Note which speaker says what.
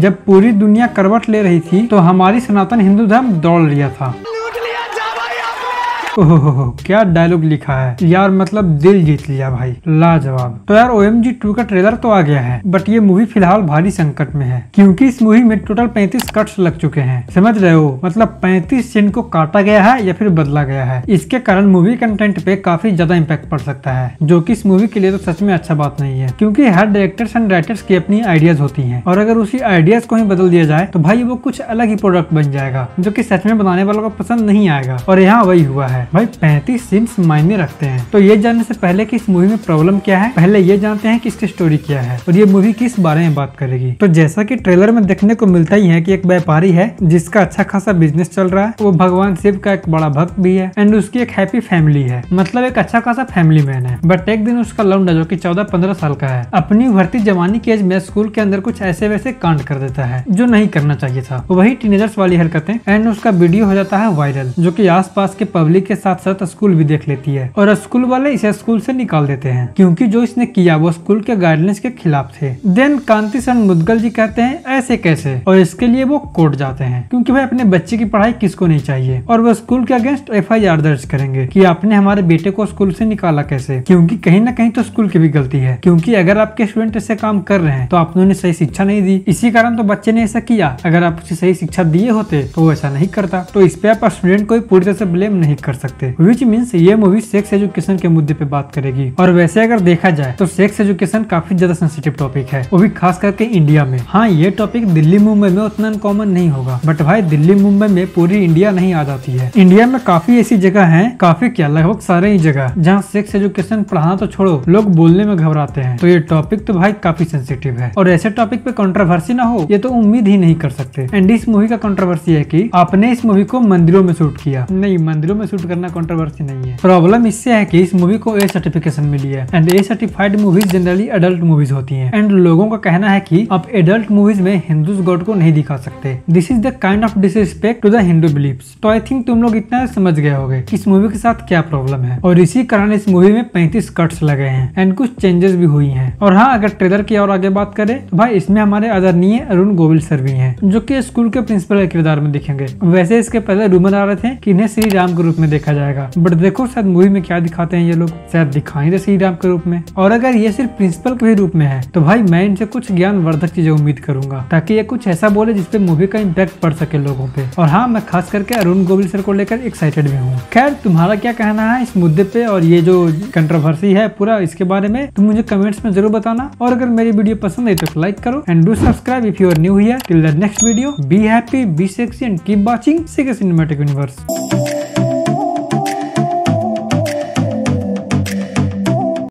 Speaker 1: जब पूरी दुनिया करवट ले रही थी तो हमारी सनातन हिंदू धर्म दौड़ लिया था ओहो क्या डायलॉग लिखा है यार मतलब दिल जीत लिया भाई लाजवाब तो यार ओ एम जी टू का ट्रेलर तो आ गया है बट ये मूवी फिलहाल भारी संकट में है क्योंकि इस मूवी में टोटल 35 कट्स लग चुके हैं समझ रहे हो मतलब 35 सीन को काटा गया है या फिर बदला गया है इसके कारण मूवी कंटेंट पे काफी ज्यादा इम्पेक्ट पड़ सकता है जो की इस मूवी के लिए तो सच में अच्छा बात नहीं है क्यूँकी हर डायरेक्टर्स एंड राइटर्स की अपनी आइडियाज होती है और अगर उसी आइडियाज को ही बदल दिया जाए तो भाई वो कुछ अलग ही प्रोडक्ट बन जाएगा जो की सच में बनाने वालों को पसंद नहीं आएगा और यहाँ वही हुआ है है भाई पैंतीस सीन्स मायने रखते हैं तो ये जानने से पहले कि इस मूवी में प्रॉब्लम क्या है पहले ये जानते हैं कि इसकी स्टोरी क्या है और ये मूवी किस बारे में बात करेगी तो जैसा की ट्रेलर में देखने को मिलता ही है की एक व्यापारी है जिसका अच्छा खासा बिजनेस चल रहा है वो भगवान शिव का एक बड़ा भक्त भी है एंड उसकी एक हैप्पी फैमिली है मतलब एक अच्छा खासा फैमिली मैन है बट एक दिन उसका लौंडा जो की चौदह पंद्रह साल का है अपनी भर्ती जवानी की एज में स्कूल के अंदर कुछ ऐसे वैसे कांड कर देता है जो नहीं करना चाहिए था वही टीनेजर्स वाली हरकतें एंड उसका वीडियो हो जाता है वायरल जो की आस के पब्लिक के साथ साथ स्कूल भी देख लेती है और स्कूल वाले इसे स्कूल से निकाल देते हैं क्योंकि जो इसने किया वो स्कूल के गाइडलाइंस के खिलाफ थे देन कांति सन मुदगल जी कहते हैं ऐसे कैसे और इसके लिए वो कोर्ट जाते हैं क्योंकि भाई अपने बच्चे की पढ़ाई किसको नहीं चाहिए और वो स्कूल के अगेंस्ट एफ दर्ज करेंगे की आपने हमारे बेटे को स्कूल से निकाला कैसे क्यूँकी कहीं ना कहीं तो स्कूल की भी गलती है क्यूँकी अगर आपके स्टूडेंट ऐसे काम कर रहे हैं तो आपने उन्हें सही शिक्षा नहीं दी इसी कारण तो बच्चे ने ऐसा किया अगर आप उसे सही शिक्षा दिए होते तो वो ऐसा नहीं करता तो इस पे आप स्टूडेंट को पूरी तरह से ब्लेम नहीं कर सकते विच मीन्स ये मूवी सेक्स एजुकेशन के मुद्दे पे बात करेगी और वैसे अगर देखा जाए तो सेक्स एजुकेशन काफी ज्यादा सेंसिटिव टॉपिक है वो भी खास करके इंडिया में हाँ ये टॉपिक दिल्ली मुंबई में उतना अनकॉमन नहीं होगा बट भाई दिल्ली मुंबई में पूरी इंडिया नहीं आ जाती है इंडिया में काफी ऐसी जगह है काफी क्या लगभग सारे ही जगह जहाँ सेक्स एजुकेशन पढ़ाना तो छोड़ो लोग बोलने में घबराते हैं तो ये टॉपिक तो भाई काफी सेंसिटिव है और ऐसे टॉपिक पे कंट्रोवर्सी ना हो ये तो उम्मीद ही नहीं कर सकते एंड इस मूवी का कंट्रोवर्सी है की आपने इस मूवी को मंदिरों में शूट किया नहीं मंदिरों में शूट करना कॉन्ट्रोवर्सी नहीं है प्रॉब्लम इससे है की इस मूवी को ए सर्टिफिकेशन मिली है and A certified movies generally adult movies होती है एंड लोगों का कहना है की आप एडल्ट मूवीज में हिंदू गॉड को नहीं दिखा सकते this is the kind of disrespect to the Hindu beliefs तो आई थिंक तुम लोग इतना समझ गए होगे इस मूवी के साथ क्या प्रॉब्लम है और इसी कारण इस मूवी में पैंतीस कट्स लगे हैं एंड कुछ चेंजेस भी हुई हैं और हाँ अगर ट्रेलर की और आगे बात करें तो भाई इसमें हमारे आदरणीय अरुण गोविल सर भी हैं जो कि स्कूल के प्रिंसिपल के किरदार में दिखेंगे वैसे इसके पहले रूमर आ रहे थे कि इन्हें श्री राम के रूप में देखा जाएगा बट देखो शायद मूवी में क्या दिखाते हैं ये लोग शायद दिखाई दे तो श्री राम के रूप में और अगर ये सिर्फ प्रिंसिपल के रूप में है तो भाई मैं इनसे कुछ ज्ञान वर्धक चीजें उम्मीद करूंगा ताकि ये कुछ ऐसा बोले जिसपे मूवी का इम्पैक्ट पड़ सके लोगों पे और हाँ मैं खास करके अरुण गोविल सर को लेकर एक्साइटेड भी हूँ खैर तुम्हारा क्या कहना है इस मुद्दे पे और ये जो कंट्रोवर्सी है पूरा इसके बारे में तुम मुझे कमेंट्स में जरूर बताना और अगर मेरी वीडियो पसंद आई तो लाइक करो and do subscribe if you are new here till the next video be happy be sexy and keep watching cinematic universe